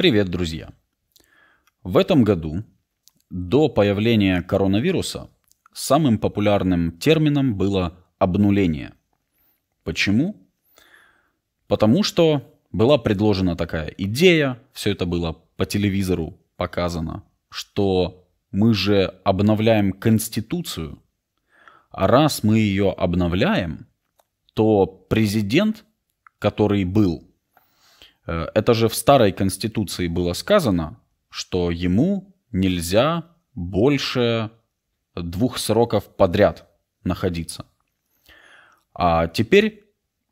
Привет, друзья! В этом году, до появления коронавируса, самым популярным термином было обнуление. Почему? Потому что была предложена такая идея, все это было по телевизору показано, что мы же обновляем Конституцию, а раз мы ее обновляем, то президент, который был Э, это же в старой конституции было сказано, что ему нельзя больше двух сроков подряд находиться. А теперь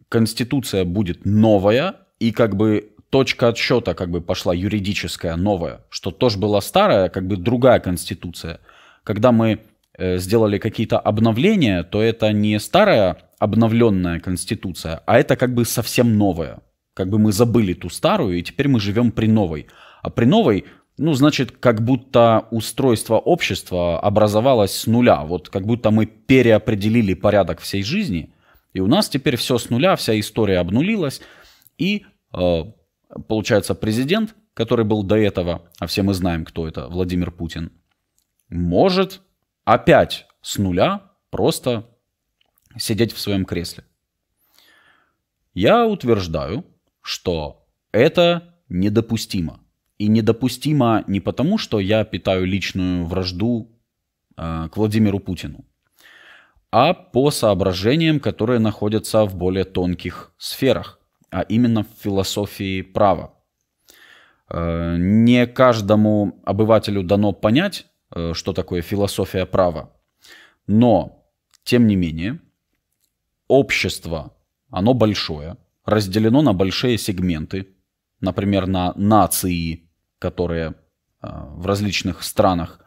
конституция будет новая, и как бы точка отсчета как бы пошла юридическая, новая, что тоже была старая, как бы другая конституция. Когда мы э, сделали какие-то обновления, то это не старая обновленная конституция, а это как бы совсем новая. Как бы мы забыли ту старую, и теперь мы живем при новой. А при новой, ну, значит, как будто устройство общества образовалось с нуля. Вот как будто мы переопределили порядок всей жизни, и у нас теперь все с нуля, вся история обнулилась. И, э, получается, президент, который был до этого, а все мы знаем, кто это, Владимир Путин, может опять с нуля просто сидеть в своем кресле. Я утверждаю, что это недопустимо. И недопустимо не потому, что я питаю личную вражду э, к Владимиру Путину, а по соображениям, которые находятся в более тонких сферах, а именно в философии права. Э, не каждому обывателю дано понять, э, что такое философия права, но, тем не менее, общество, оно большое – разделено на большие сегменты, например, на нации, которые э, в различных странах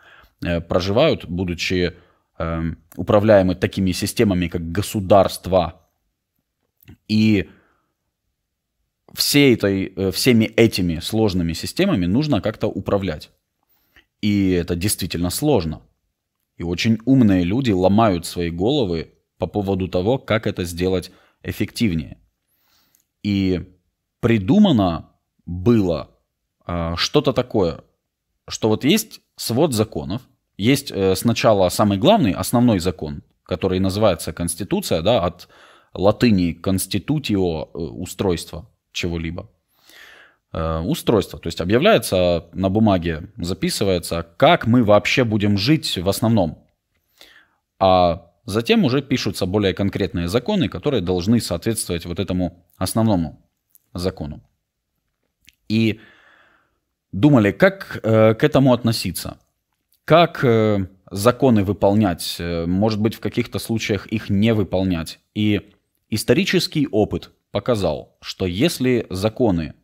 э, проживают, будучи э, управляемы такими системами, как государства. И всей этой, всеми этими сложными системами нужно как-то управлять. И это действительно сложно. И очень умные люди ломают свои головы по поводу того, как это сделать эффективнее – и придумано было э, что-то такое, что вот есть свод законов, есть э, сначала самый главный, основной закон, который называется Конституция, да, от латыни конститутио э, устройство чего-либо. Э, устройство, то есть объявляется на бумаге, записывается, как мы вообще будем жить в основном. А Затем уже пишутся более конкретные законы, которые должны соответствовать вот этому основному закону. И думали, как э, к этому относиться, как э, законы выполнять, э, может быть, в каких-то случаях их не выполнять. И исторический опыт показал, что если законы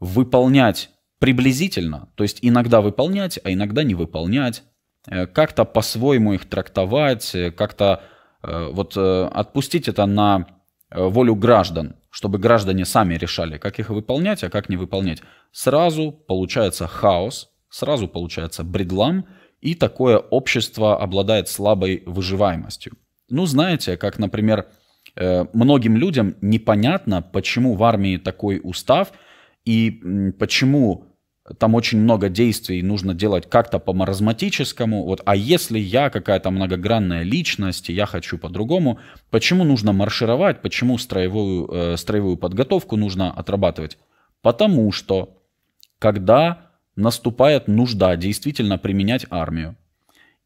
выполнять приблизительно, то есть иногда выполнять, а иногда не выполнять, Э, как-то по-своему их трактовать, э, как-то э, вот отпустить это на волю граждан, чтобы граждане сами решали, как их выполнять, а как не выполнять. Сразу получается хаос, сразу получается бредлам, и такое общество обладает слабой выживаемостью. Ну, знаете, как, например, многим людям непонятно, почему в армии такой устав, и почему там очень много действий нужно делать как-то по-маразматическому. Вот, а если я какая-то многогранная личность, и я хочу по-другому, почему нужно маршировать, почему строевую, э, строевую подготовку нужно отрабатывать? Потому что, когда наступает нужда действительно применять армию,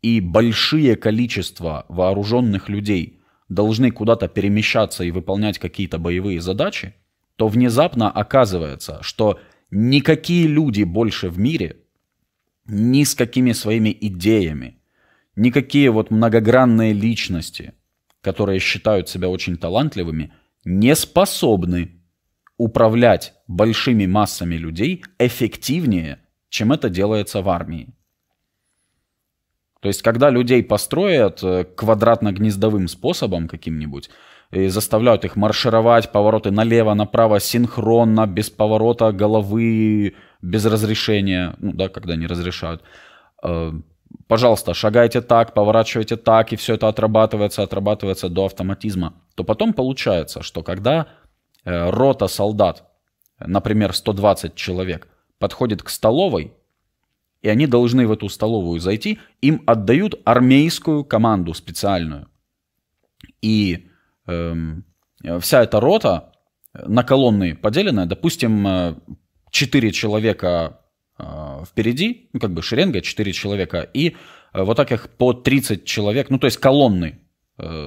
и большие количества вооруженных людей должны куда-то перемещаться и выполнять какие-то боевые задачи, то внезапно оказывается, что Никакие люди больше в мире ни с какими своими идеями, никакие вот многогранные личности, которые считают себя очень талантливыми, не способны управлять большими массами людей эффективнее, чем это делается в армии. То есть, когда людей построят э, квадратно-гнездовым способом каким-нибудь, и заставляют их маршировать, повороты налево, направо, синхронно, без поворота головы, без разрешения, ну да, когда не разрешают. Э, пожалуйста, шагайте так, поворачивайте так, и все это отрабатывается, отрабатывается до автоматизма. То потом получается, что когда э, рота солдат, например, 120 человек, подходит к столовой, и они должны в эту столовую зайти, им отдают армейскую команду специальную. И Эм, вся эта рота э, на колонны поделенная, допустим, 4 э, человека э, впереди, ну, как бы шеренга, 4 человека, и вот так их по 30 человек, ну, то есть колонны,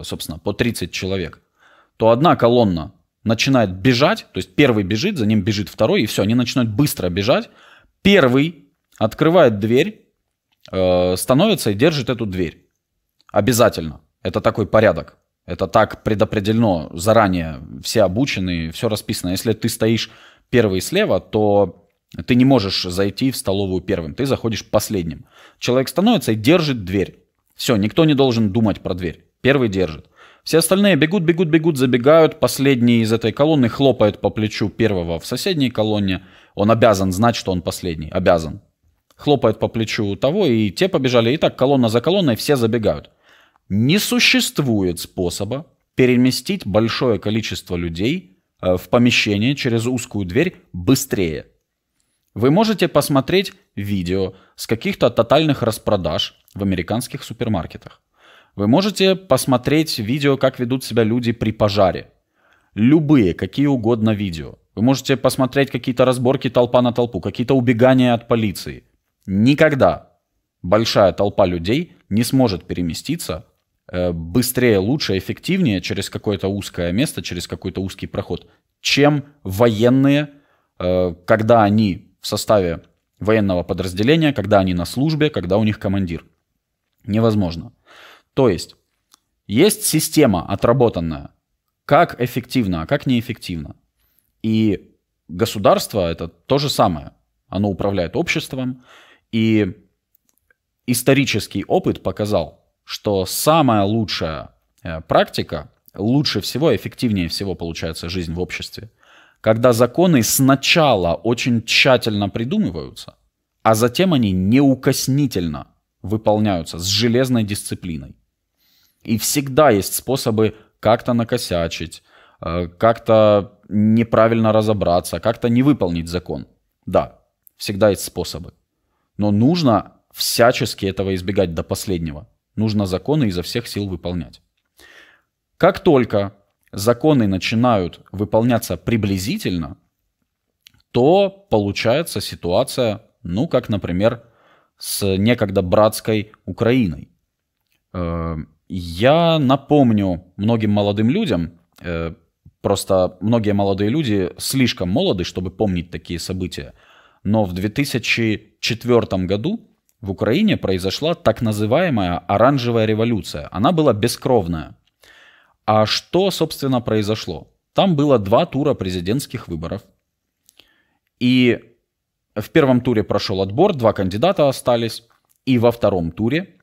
собственно, по 30 человек, то одна колонна начинает бежать, то есть первый бежит, за ним бежит второй, и все, они начинают быстро бежать. Первый открывает дверь, становится и держит эту дверь. Обязательно. Это такой порядок. Это так предопределено заранее, все обучены, все расписано. Если ты стоишь первый слева, то ты не можешь зайти в столовую первым, ты заходишь последним. Человек становится и держит дверь. Все, никто не должен думать про дверь. Первый держит. Все остальные бегут, бегут, бегут, забегают. Последний из этой колонны хлопает по плечу первого в соседней колонне. Он обязан знать, что он последний. Обязан. Хлопает по плечу того, и те побежали. И так колонна за колонной все забегают не существует способа переместить большое количество людей э, в помещение через узкую дверь быстрее. Вы можете посмотреть видео с каких-то тотальных распродаж в американских супермаркетах. Вы можете посмотреть видео, как ведут себя люди при пожаре. Любые, какие угодно видео. Вы можете посмотреть какие-то разборки толпа на толпу, какие-то убегания от полиции. Никогда большая толпа людей не сможет переместиться Э, быстрее, лучше, эффективнее через какое-то узкое место, через какой-то узкий проход, чем военные, э, когда они в составе военного подразделения, когда они на службе, когда у них командир. Невозможно. То есть есть система отработанная, как эффективно, а как неэффективно. И государство это то же самое. Оно управляет обществом. И исторический опыт показал, что самая лучшая э, практика, лучше всего, эффективнее всего получается жизнь в обществе, когда законы сначала очень тщательно придумываются, а затем они неукоснительно выполняются с железной дисциплиной. И всегда есть способы как-то накосячить, э, как-то неправильно разобраться, как-то не выполнить закон. Да, всегда есть способы. Но нужно всячески этого избегать до последнего нужно законы изо всех сил выполнять. Как только законы начинают выполняться приблизительно, то получается ситуация, ну, как, например, с некогда братской Украиной. Э, я напомню многим молодым людям, э, просто многие молодые люди слишком молоды, чтобы помнить такие события, но в 2004 году в Украине произошла так называемая оранжевая революция. Она была бескровная. А что, собственно, произошло? Там было два тура президентских выборов. И в первом туре прошел отбор, два кандидата остались. И во втором туре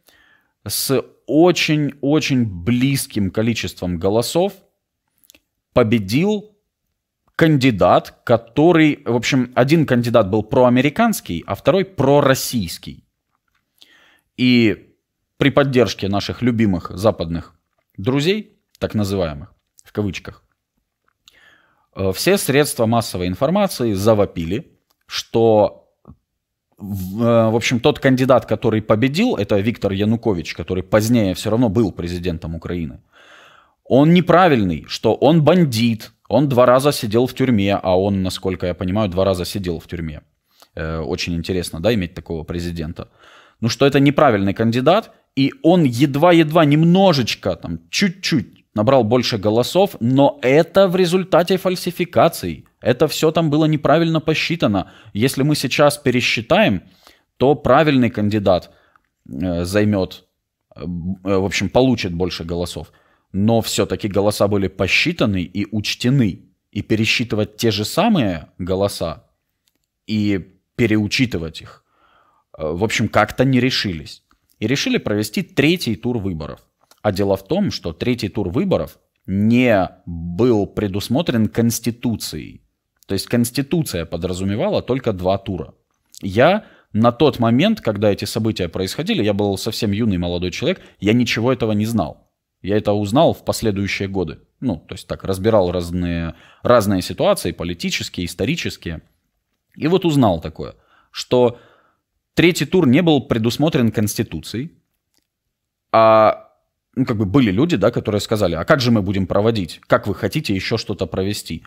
с очень-очень близким количеством голосов победил кандидат, который, в общем, один кандидат был проамериканский, а второй пророссийский. И при поддержке наших любимых западных друзей, так называемых, в кавычках, э, все средства массовой информации завопили, что, э, в общем, тот кандидат, который победил, это Виктор Янукович, который позднее все равно был президентом Украины, он неправильный, что он бандит, он два раза сидел в тюрьме, а он, насколько я понимаю, два раза сидел в тюрьме. Э, очень интересно, да, иметь такого президента ну, что это неправильный кандидат, и он едва-едва немножечко, там, чуть-чуть набрал больше голосов, но это в результате фальсификаций. Это все там было неправильно посчитано. Если мы сейчас пересчитаем, то правильный кандидат э, займет, э, в общем, получит больше голосов. Но все-таки голоса были посчитаны и учтены. И пересчитывать те же самые голоса и переучитывать их Э, в общем, как-то не решились. И решили провести третий тур выборов. А дело в том, что третий тур выборов не был предусмотрен Конституцией. То есть Конституция подразумевала только два тура. Я на тот момент, когда эти события происходили, я был совсем юный молодой человек, я ничего этого не знал. Я это узнал в последующие годы. Ну, то есть так, разбирал разные, разные ситуации, политические, исторические. И вот узнал такое, что Третий тур не был предусмотрен Конституцией. А ну, как бы были люди, да, которые сказали, а как же мы будем проводить? Как вы хотите еще что-то провести?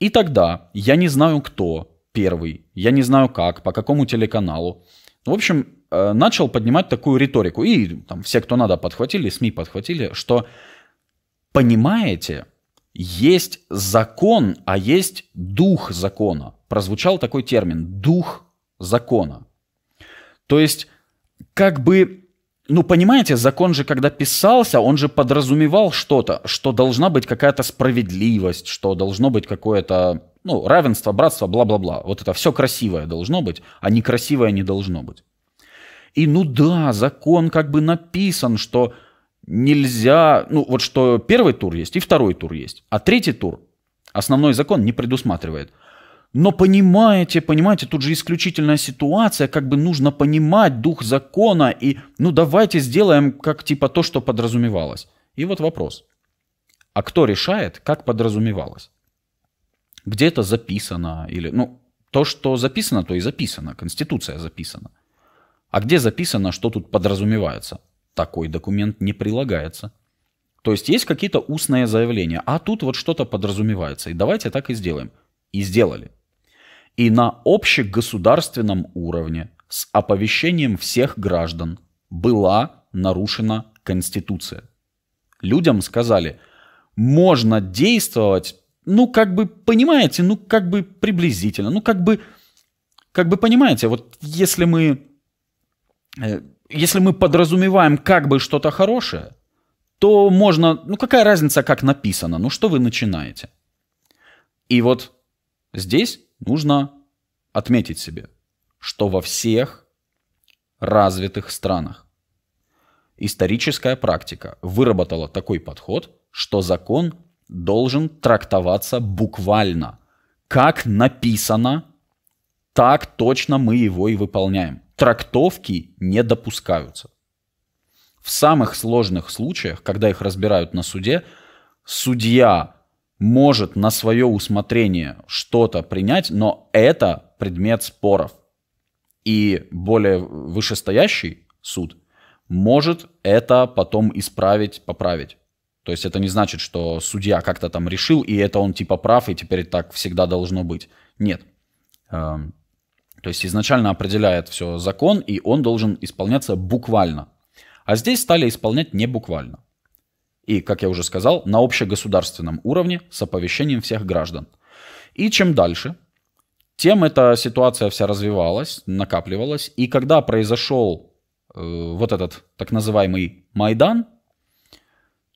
И тогда я не знаю, кто первый, я не знаю как, по какому телеканалу. Ну, в общем, э, начал поднимать такую риторику. И там все, кто надо, подхватили, СМИ подхватили, что, понимаете, есть закон, а есть дух закона. Прозвучал такой термин – дух закона. То есть, как бы, ну, понимаете, закон же, когда писался, он же подразумевал что-то, что должна быть какая-то справедливость, что должно быть какое-то, ну, равенство, братство, бла-бла-бла. Вот это все красивое должно быть, а некрасивое не должно быть. И ну да, закон как бы написан, что нельзя, ну вот что первый тур есть и второй тур есть, а третий тур основной закон не предусматривает – но понимаете, понимаете, тут же исключительная ситуация, как бы нужно понимать дух закона и, ну, давайте сделаем как типа то, что подразумевалось. И вот вопрос. А кто решает, как подразумевалось? Где это записано или, ну, то, что записано, то и записано, Конституция записана. А где записано, что тут подразумевается? Такой документ не прилагается. То есть есть какие-то устные заявления, а тут вот что-то подразумевается, и давайте так и сделаем. И сделали и на общегосударственном уровне с оповещением всех граждан была нарушена Конституция. Людям сказали, можно действовать, ну как бы, понимаете, ну как бы приблизительно, ну как бы, как бы понимаете, вот если мы, э, если мы подразумеваем как бы что-то хорошее, то можно, ну какая разница, как написано, ну что вы начинаете? И вот здесь нужно отметить себе, что во всех развитых странах историческая практика выработала такой подход, что закон должен трактоваться буквально. Как написано, так точно мы его и выполняем. Трактовки не допускаются. В самых сложных случаях, когда их разбирают на суде, судья может на свое усмотрение что-то принять, но это предмет споров. И более вышестоящий суд может это потом исправить, поправить. То есть это не значит, что судья как-то там решил, и это он типа прав, и теперь так всегда должно быть. Нет. Эм, то есть изначально определяет все закон, и он должен исполняться буквально. А здесь стали исполнять не буквально и, как я уже сказал, на общегосударственном уровне с оповещением всех граждан. И чем дальше, тем эта ситуация вся развивалась, накапливалась. И когда произошел э, вот этот так называемый Майдан,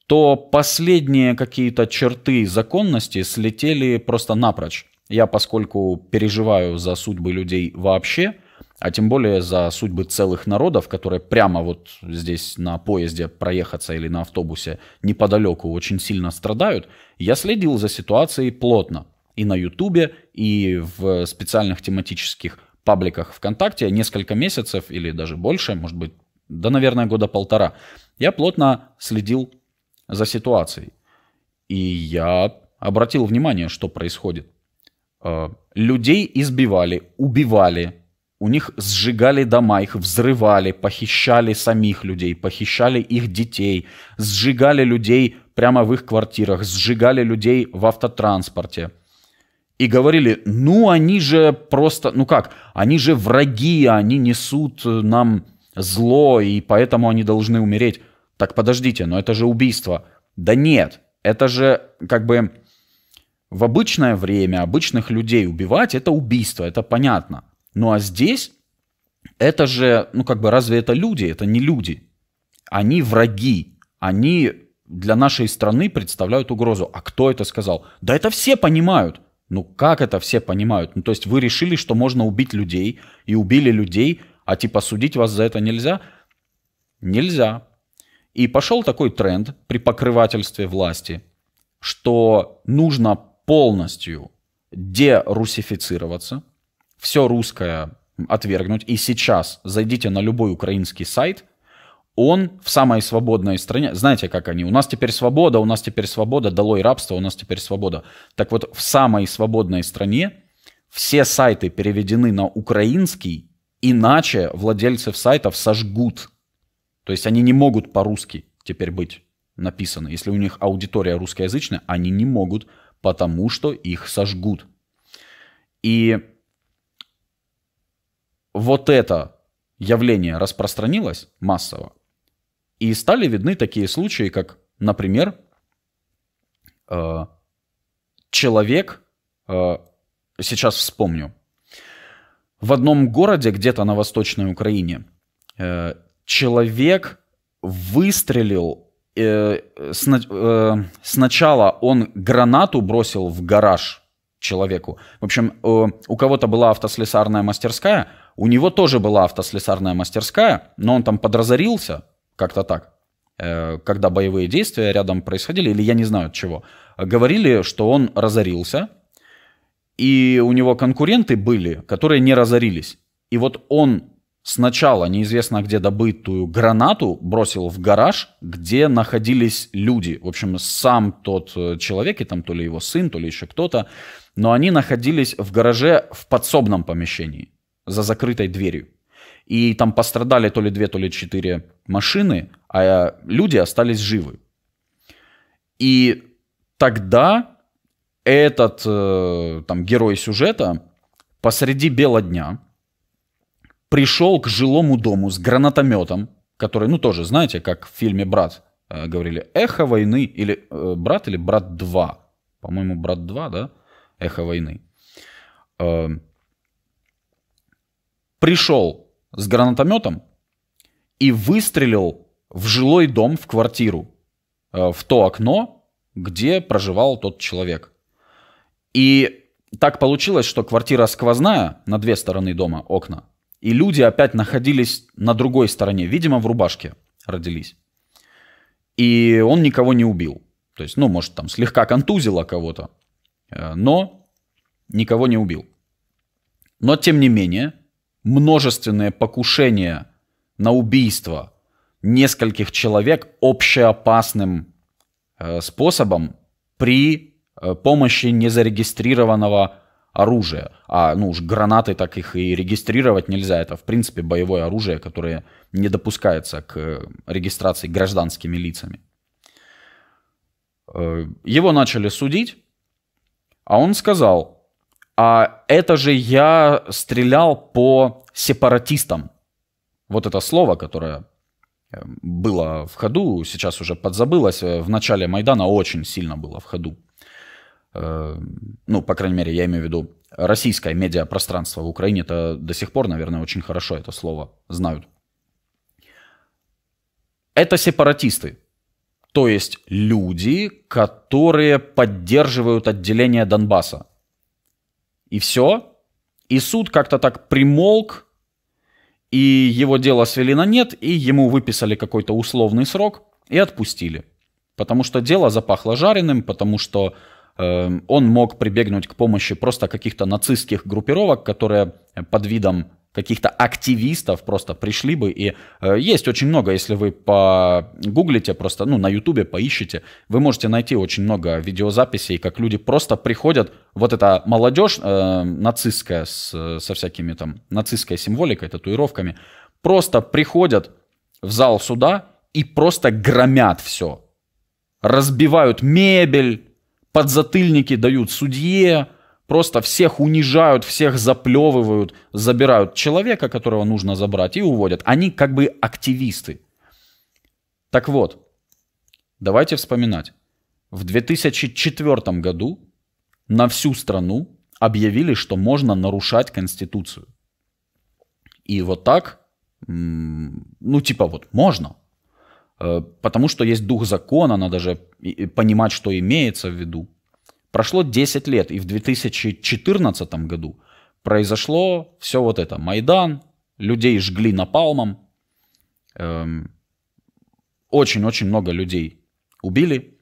то последние какие-то черты законности слетели просто напрочь. Я, поскольку переживаю за судьбы людей вообще, а тем более за судьбы целых народов, которые прямо вот здесь на поезде проехаться или на автобусе неподалеку очень сильно страдают, я следил за ситуацией плотно. И на Ютубе, и в специальных тематических пабликах ВКонтакте несколько месяцев или даже больше, может быть, да, наверное, года полтора, я плотно следил за ситуацией. И я обратил внимание, что происходит. Э, людей избивали, убивали, у них сжигали дома, их взрывали, похищали самих людей, похищали их детей, сжигали людей прямо в их квартирах, сжигали людей в автотранспорте. И говорили, ну они же просто, ну как, они же враги, они несут э, нам зло, и поэтому они должны умереть. Так подождите, но это же убийство. Да нет, это же как бы в обычное время обычных людей убивать это убийство, это понятно. Ну а здесь это же, ну как бы, разве это люди? Это не люди. Они враги. Они для нашей страны представляют угрозу. А кто это сказал? Да это все понимают. Ну как это все понимают? Ну то есть вы решили, что можно убить людей, и убили людей, а типа судить вас за это нельзя? Нельзя. И пошел такой тренд при покрывательстве власти, что нужно полностью дерусифицироваться, все русское отвергнуть. И сейчас зайдите на любой украинский сайт, он в самой свободной стране, знаете, как они, у нас теперь свобода, у нас теперь свобода, долой рабство, у нас теперь свобода. Так вот, в самой свободной стране все сайты переведены на украинский, иначе владельцев сайтов сожгут. То есть они не могут по-русски теперь быть написаны. Если у них аудитория русскоязычная, они не могут, потому что их сожгут. И вот это явление распространилось массово, и стали видны такие случаи, как, например, э, человек, э, сейчас вспомню, в одном городе где-то на Восточной Украине э, человек выстрелил. сначала он гранату бросил в гараж человеку. В общем, у кого-то была автослесарная мастерская, у него тоже была автослесарная мастерская, но он там подразорился, как-то так, э, когда боевые действия рядом происходили, или я не знаю от чего, говорили, что он разорился, и у него конкуренты были, которые не разорились. И вот он сначала неизвестно где добытую гранату бросил в гараж, где находились люди. В общем, сам тот э, человек, и там то ли его сын, то ли еще кто-то, но они находились в гараже в подсобном помещении за закрытой дверью. И там пострадали то ли две, то ли четыре машины, а э, люди остались живы. И тогда этот э, там герой сюжета посреди бела дня пришел к жилому дому с гранатометом, который, ну тоже, знаете, как в фильме «Брат» э, говорили, «Эхо войны» или «Брат» или «Брат 2». По-моему, «Брат 2», да? «Эхо войны» пришел с гранатометом и выстрелил в жилой дом, в квартиру, э, в то окно, где проживал тот человек. И так получилось, что квартира сквозная на две стороны дома окна, и люди опять находились на другой стороне, видимо, в рубашке родились. И он никого не убил. То есть, ну, может, там слегка контузило кого-то, э, но никого не убил. Но, тем не менее, множественные покушения на убийство нескольких человек общеопасным э, способом при э, помощи незарегистрированного оружия. А ну уж гранаты так их и регистрировать нельзя. Это в принципе боевое оружие, которое не допускается к э, регистрации гражданскими лицами. Его начали судить, а он сказал, а это же я стрелял по сепаратистам. Вот это слово, которое э, было в ходу, сейчас уже подзабылось, э, в начале Майдана очень сильно было в ходу. Э, ну, по крайней мере, я имею в виду российское медиапространство в Украине, это до сих пор, наверное, очень хорошо это слово знают. Это сепаратисты, то есть люди, которые поддерживают отделение Донбасса. И все. И суд как-то так примолк, и его дело свели на нет, и ему выписали какой-то условный срок и отпустили. Потому что дело запахло жареным, потому что э, он мог прибегнуть к помощи просто каких-то нацистских группировок, которые под видом каких-то активистов просто пришли бы. И э, есть очень много, если вы погуглите просто, ну, на ютубе поищите, вы можете найти очень много видеозаписей, как люди просто приходят, вот эта молодежь э, нацистская с, со всякими там нацистской символикой, татуировками, просто приходят в зал суда и просто громят все. Разбивают мебель, подзатыльники дают судье, просто всех унижают, всех заплевывают, забирают человека, которого нужно забрать, и уводят. Они как бы активисты. Так вот, давайте вспоминать. В 2004 году на всю страну объявили, что можно нарушать Конституцию. И вот так, ну типа вот можно, э, потому что есть дух закона, надо же понимать, что имеется в виду. Прошло 10 лет, и в 2014 году произошло все вот это. Майдан, людей жгли напалмом, эм, очень-очень много людей убили.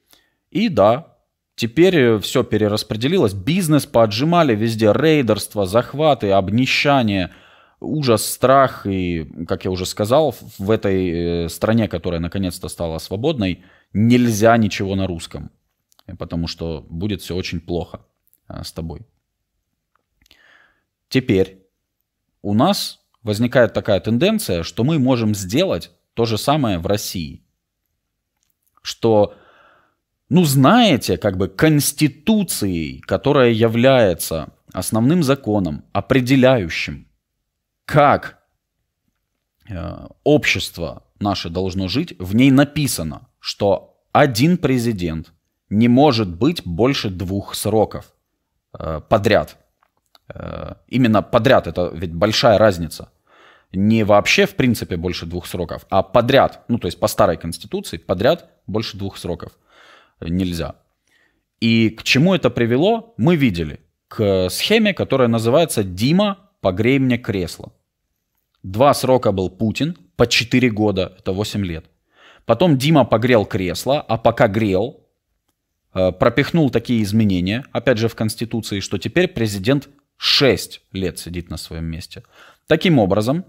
И да, теперь э, все перераспределилось, бизнес поотжимали везде, рейдерство, захваты, обнищание, ужас, страх. И, как я уже сказал, в этой э, стране, которая наконец-то стала свободной, нельзя ничего на русском. Э, потому что будет все очень плохо э, с тобой. Теперь у нас возникает такая тенденция, что мы можем сделать то же самое в России. Что, ну знаете, как бы конституцией, которая является основным законом, определяющим, как э, общество наше должно жить, в ней написано, что один президент не может быть больше двух сроков э, подряд. Э, именно подряд, это ведь большая разница. Не вообще, в принципе, больше двух сроков, а подряд, ну то есть по старой конституции, подряд больше двух сроков нельзя. И к чему это привело, мы видели. К схеме, которая называется «Дима, погрей мне кресло». Два срока был Путин, по 4 года, это 8 лет. Потом Дима погрел кресло, а пока грел, Э, пропихнул такие изменения, опять же, в Конституции, что теперь президент 6 лет сидит на своем месте. Таким образом,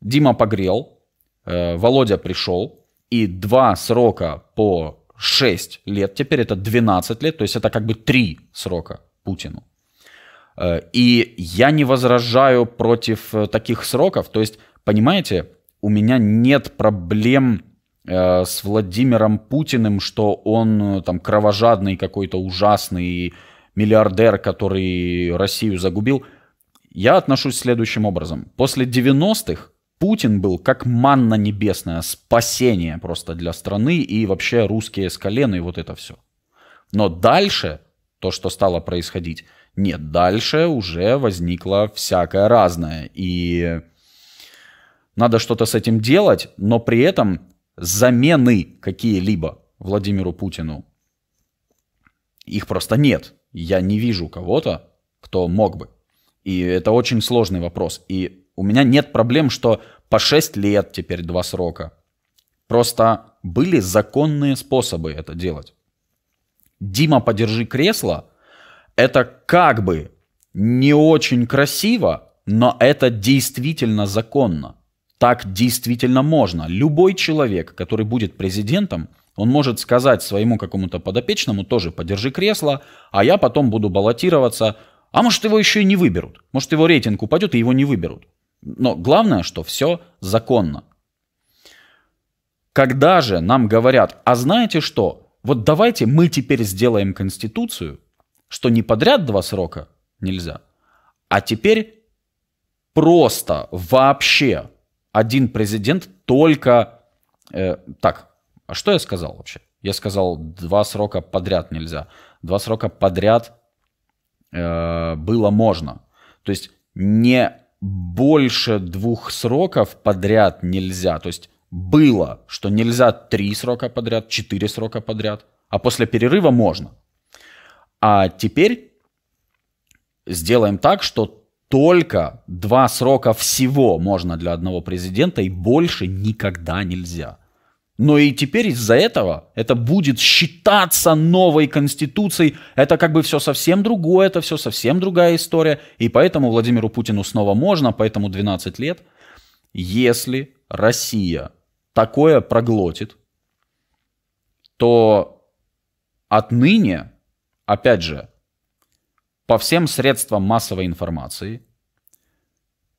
Дима погрел, э, Володя пришел, и два срока по 6 лет, теперь это 12 лет, то есть это как бы три срока Путину. Э, и я не возражаю против таких сроков, то есть, понимаете, у меня нет проблем Э, с Владимиром Путиным, что он э, там кровожадный какой-то ужасный миллиардер, который Россию загубил. Я отношусь следующим образом. После 90-х Путин был как манна небесная, спасение просто для страны и вообще русские с колен и вот это все. Но дальше, то, что стало происходить, нет, дальше уже возникло всякое разное. И надо что-то с этим делать, но при этом замены какие-либо Владимиру Путину. Их просто нет. Я не вижу кого-то, кто мог бы. И это очень сложный вопрос. И у меня нет проблем, что по 6 лет теперь два срока. Просто были законные способы это делать. Дима, подержи кресло. Это как бы не очень красиво, но это действительно законно. Так действительно можно. Любой человек, который будет президентом, он может сказать своему какому-то подопечному тоже подержи кресло, а я потом буду баллотироваться. А может его еще и не выберут. Может его рейтинг упадет и его не выберут. Но главное, что все законно. Когда же нам говорят, а знаете что, вот давайте мы теперь сделаем конституцию, что не подряд два срока нельзя, а теперь просто вообще один президент только... Э, так, а что я сказал вообще? Я сказал, два срока подряд нельзя. Два срока подряд э, было можно. То есть не больше двух сроков подряд нельзя. То есть было, что нельзя три срока подряд, четыре срока подряд, а после перерыва можно. А теперь сделаем так, что только два срока всего можно для одного президента, и больше никогда нельзя. Но и теперь из-за этого это будет считаться новой конституцией. Это как бы все совсем другое, это все совсем другая история. И поэтому Владимиру Путину снова можно, поэтому 12 лет. Если Россия такое проглотит, то отныне, опять же, по всем средствам массовой информации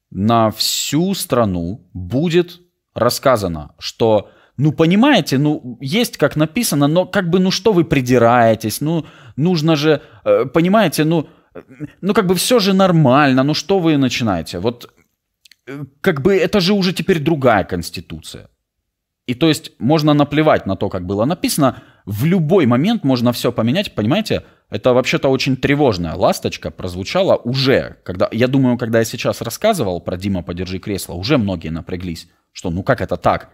на всю страну будет рассказано, что ну, понимаете, ну, есть как написано, но как бы, ну, что вы придираетесь, ну, нужно же, э, понимаете, ну, ну, как бы все же нормально, ну, что вы начинаете? Вот, э, как бы, это же уже теперь другая конституция. И то есть можно наплевать на то, как было написано, в любой момент можно все поменять, понимаете? Это вообще-то очень тревожная ласточка прозвучала уже, когда, я думаю, когда я сейчас рассказывал про Дима, подержи кресло, уже многие напряглись, что ну как это так?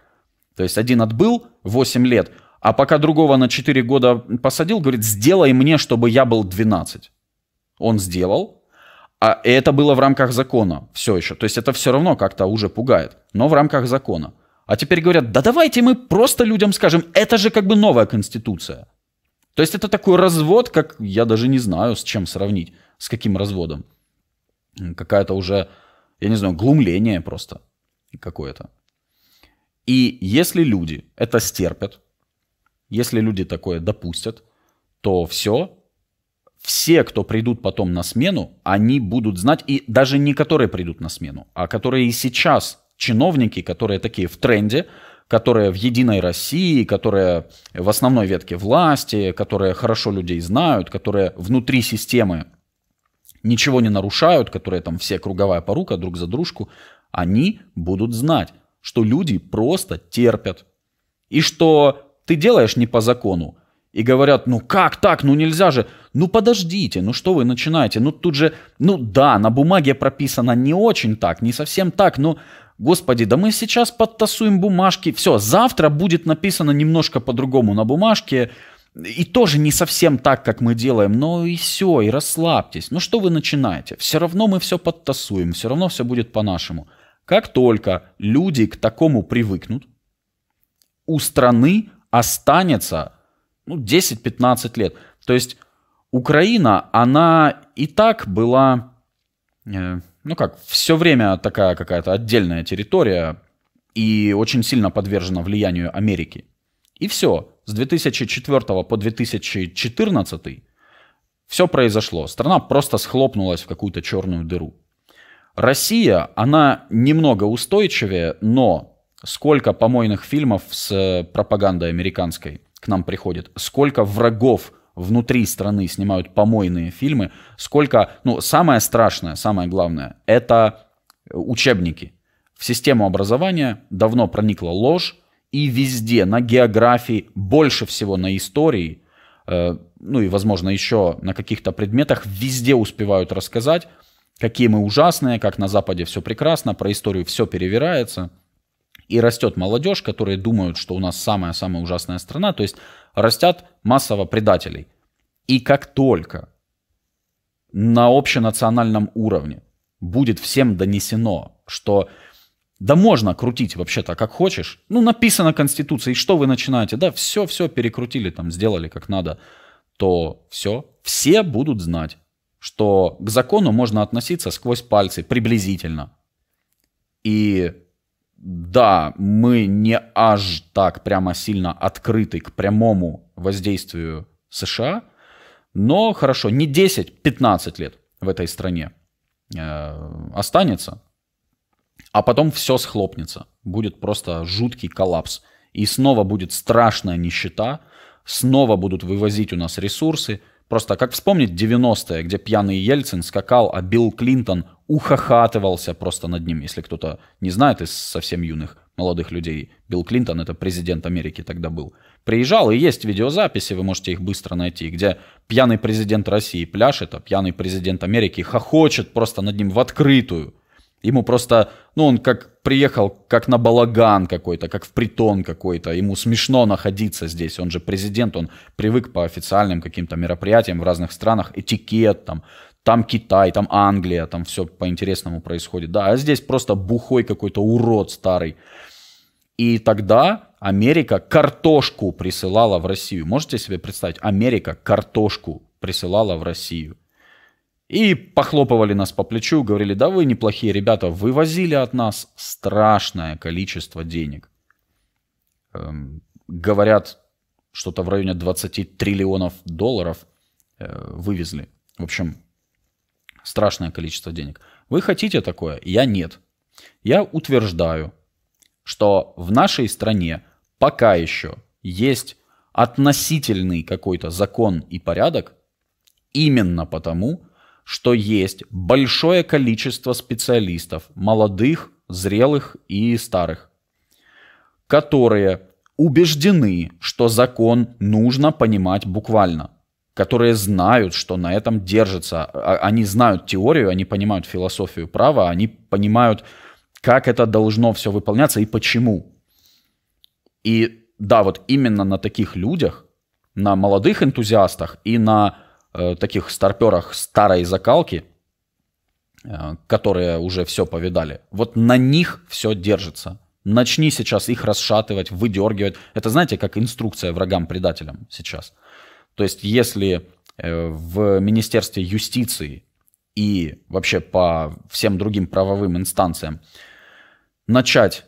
То есть один отбыл 8 лет, а пока другого на 4 года посадил, говорит, сделай мне, чтобы я был 12. Он сделал, а это было в рамках закона все еще. То есть это все равно как-то уже пугает, но в рамках закона. А теперь говорят, да давайте мы просто людям скажем, это же как бы новая конституция. То есть это такой развод, как я даже не знаю, с чем сравнить, с каким разводом. Какая-то уже, я не знаю, глумление просто какое-то. И если люди это стерпят, если люди такое допустят, то все, все, кто придут потом на смену, они будут знать, и даже не которые придут на смену, а которые и сейчас чиновники, которые такие в тренде, которая в «Единой России», которая в основной ветке власти, которая хорошо людей знают, которые внутри системы ничего не нарушают, которые там все круговая порука друг за дружку, они будут знать, что люди просто терпят. И что ты делаешь не по закону. И говорят, ну как так, ну нельзя же. Ну подождите, ну что вы начинаете? Ну тут же, ну да, на бумаге прописано не очень так, не совсем так, но Господи, да мы сейчас подтасуем бумажки. Все, завтра будет написано немножко по-другому на бумажке. И тоже не совсем так, как мы делаем. Но и все, и расслабьтесь. Ну что вы начинаете? Все равно мы все подтасуем, все равно все будет по-нашему. Как только люди к такому привыкнут, у страны останется ну, 10-15 лет. То есть Украина, она и так была... Э, ну как, все время такая какая-то отдельная территория и очень сильно подвержена влиянию Америки. И все. С 2004 по 2014 все произошло. Страна просто схлопнулась в какую-то черную дыру. Россия, она немного устойчивее, но сколько помойных фильмов с пропагандой американской к нам приходит, сколько врагов внутри страны снимают помойные фильмы, сколько, ну, самое страшное, самое главное, это э, учебники. В систему образования давно проникла ложь, и везде, на географии, больше всего на истории, э, ну и, возможно, еще на каких-то предметах, везде успевают рассказать, какие мы ужасные, как на Западе все прекрасно, про историю все перевирается – и растет молодежь, которые думают, что у нас самая-самая ужасная страна. То есть растят массово предателей. И как только на общенациональном уровне будет всем донесено, что да можно крутить вообще-то как хочешь. Ну, написано Конституцией, что вы начинаете? Да, все-все перекрутили, там, сделали как надо. То все, все будут знать, что к закону можно относиться сквозь пальцы приблизительно. И да, мы не аж так прямо сильно открыты к прямому воздействию США, но хорошо, не 10, 15 лет в этой стране э, останется, а потом все схлопнется. Будет просто жуткий коллапс. И снова будет страшная нищета, снова будут вывозить у нас ресурсы – Просто как вспомнить 90-е, где пьяный Ельцин скакал, а Билл Клинтон ухахатывался просто над ним. Если кто-то не знает из совсем юных молодых людей, Билл Клинтон, это президент Америки тогда был, приезжал, и есть видеозаписи, вы можете их быстро найти, где пьяный президент России пляшет, а пьяный президент Америки хохочет просто над ним в открытую. Ему просто, ну, он как приехал, как на балаган какой-то, как в притон какой-то. Ему смешно находиться здесь. Он же президент, он привык по официальным каким-то мероприятиям в разных странах. Этикет там, там Китай, там Англия, там все по-интересному происходит. Да, а здесь просто бухой какой-то урод старый. И тогда Америка картошку присылала в Россию. Можете себе представить? Америка картошку присылала в Россию. И похлопывали нас по плечу, говорили, да вы неплохие ребята, вывозили от нас страшное количество денег. Эм, говорят, что-то в районе 20 триллионов долларов э, вывезли. В общем, страшное количество денег. Вы хотите такое? Я нет. Я утверждаю, что в нашей стране пока еще есть относительный какой-то закон и порядок, именно потому, что есть большое количество специалистов, молодых, зрелых и старых, которые убеждены, что закон нужно понимать буквально, которые знают, что на этом держится. А, они знают теорию, они понимают философию права, они понимают, как это должно все выполняться и почему. И да, вот именно на таких людях, на молодых энтузиастах и на Э, таких старперах старой закалки, э, которые уже все повидали. Вот на них все держится. Начни сейчас их расшатывать, выдергивать. Это, знаете, как инструкция врагам-предателям сейчас. То есть, если э, в Министерстве юстиции и вообще по всем другим правовым инстанциям начать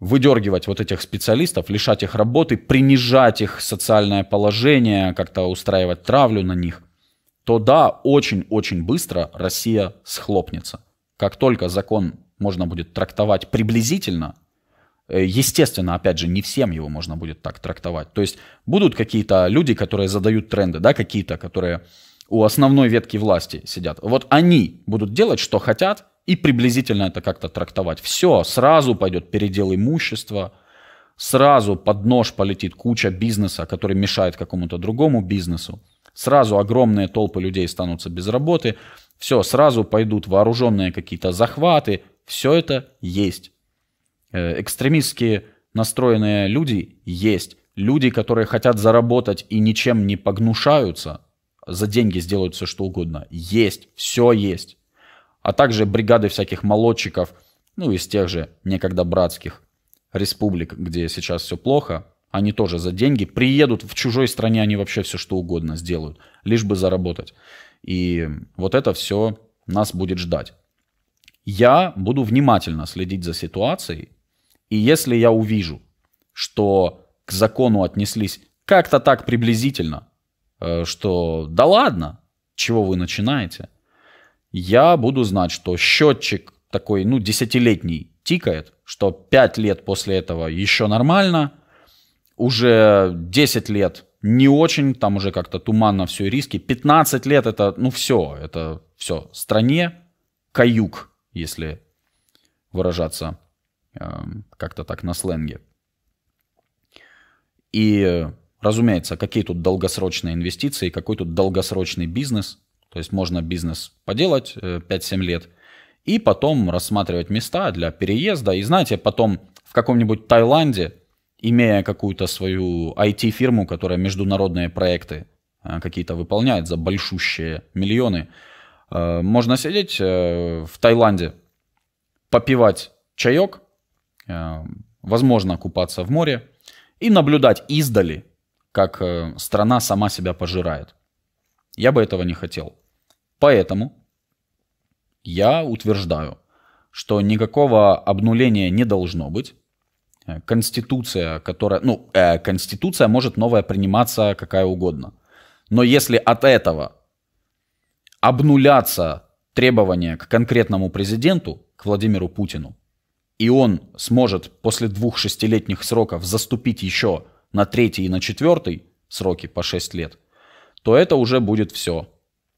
выдергивать вот этих специалистов, лишать их работы, принижать их социальное положение, как-то устраивать травлю на них, то да, очень-очень быстро Россия схлопнется. Как только закон можно будет трактовать приблизительно, э, естественно, опять же, не всем его можно будет так трактовать. То есть будут какие-то люди, которые задают тренды, да, какие-то, которые у основной ветки власти сидят. Вот они будут делать, что хотят, и приблизительно это как-то трактовать. Все, сразу пойдет передел имущества, сразу под нож полетит куча бизнеса, который мешает какому-то другому бизнесу сразу огромные толпы людей станутся без работы, все, сразу пойдут вооруженные какие-то захваты, все это есть. Э, экстремистские настроенные люди есть. Люди, которые хотят заработать и ничем не погнушаются, за деньги сделают все что угодно. Есть, все есть. А также бригады всяких молодчиков, ну, из тех же некогда братских республик, где сейчас все плохо, они тоже за деньги. Приедут в чужой стране, они вообще все что угодно сделают, лишь бы заработать. И вот это все нас будет ждать. Я буду внимательно следить за ситуацией, и если я увижу, что к закону отнеслись как-то так приблизительно, э, что да ладно, чего вы начинаете, я буду знать, что счетчик такой, ну, десятилетний тикает, что пять лет после этого еще нормально – уже 10 лет не очень, там уже как-то туманно все риски. 15 лет это, ну все, это все. Стране каюк, если выражаться э, как-то так на сленге. И, разумеется, какие тут долгосрочные инвестиции, какой тут долгосрочный бизнес. То есть можно бизнес поделать э, 5-7 лет и потом рассматривать места для переезда. И знаете, потом в каком-нибудь Таиланде – имея какую-то свою IT-фирму, которая международные проекты э, какие-то выполняет за большущие миллионы, э, можно сидеть э, в Таиланде, попивать чаек, возможно, купаться в море и наблюдать издали, как страна сама себя пожирает. Я бы этого не хотел. Поэтому я утверждаю, что никакого обнуления не должно быть, Э, конституция, которая, ну, э, конституция может новая приниматься какая угодно. Но если от этого обнуляться требования к конкретному президенту, к Владимиру Путину, и он сможет после двух шестилетних сроков заступить еще на третий и на четвертый сроки по шесть лет, то это уже будет все.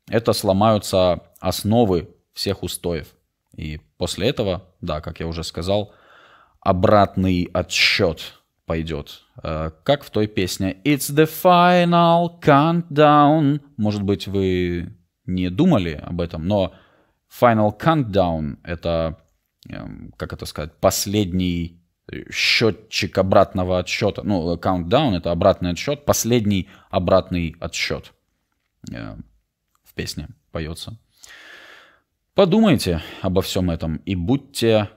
Это сломаются основы всех устоев. И после этого, да, как я уже сказал, обратный отсчет пойдет, э, как в той песне «It's the final countdown». Может быть, вы не думали об этом, но final countdown — это, эм, как это сказать, последний счетчик обратного отсчета. Ну, countdown — это обратный отсчет, последний обратный отсчет э, в песне поется. Подумайте обо всем этом и будьте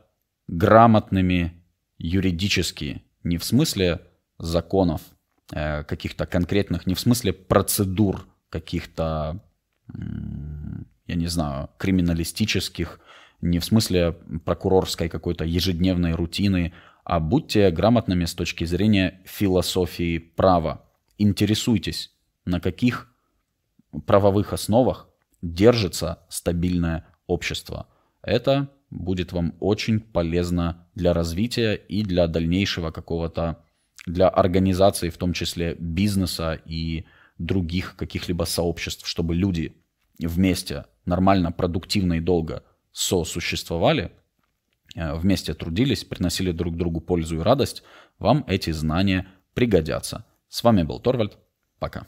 грамотными юридически, не в смысле законов э, каких-то конкретных, не в смысле процедур каких-то, я не знаю, криминалистических, не в смысле прокурорской какой-то ежедневной рутины, а будьте грамотными с точки зрения философии права. Интересуйтесь, на каких правовых основах держится стабильное общество. Это будет вам очень полезно для развития и для дальнейшего какого-то, для организации, в том числе бизнеса и других каких-либо сообществ, чтобы люди вместе нормально, продуктивно и долго сосуществовали, э, вместе трудились, приносили друг другу пользу и радость, вам эти знания пригодятся. С вами был Торвальд. Пока.